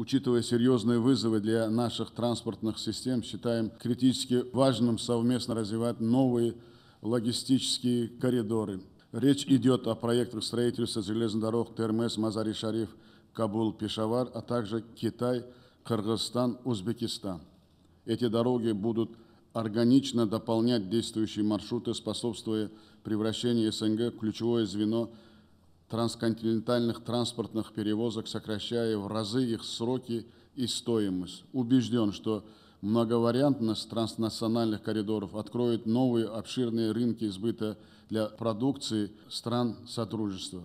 учитывая серьезные вызовы для наших транспортных систем, считаем критически важным совместно развивать новые логистические коридоры. Речь идет о проектах строительства железных дорог Термес, Мазари-Шариф, Кабул, Пешавар, а также Китай, Кыргызстан, Узбекистан. Эти дороги будут органично дополнять действующие маршруты, способствуя превращению СНГ в ключевое звено – трансконтинентальных транспортных перевозок, сокращая в разы их сроки и стоимость. Убежден, что многовариантность транснациональных коридоров откроет новые обширные рынки сбыта для продукции стран сотрудничества.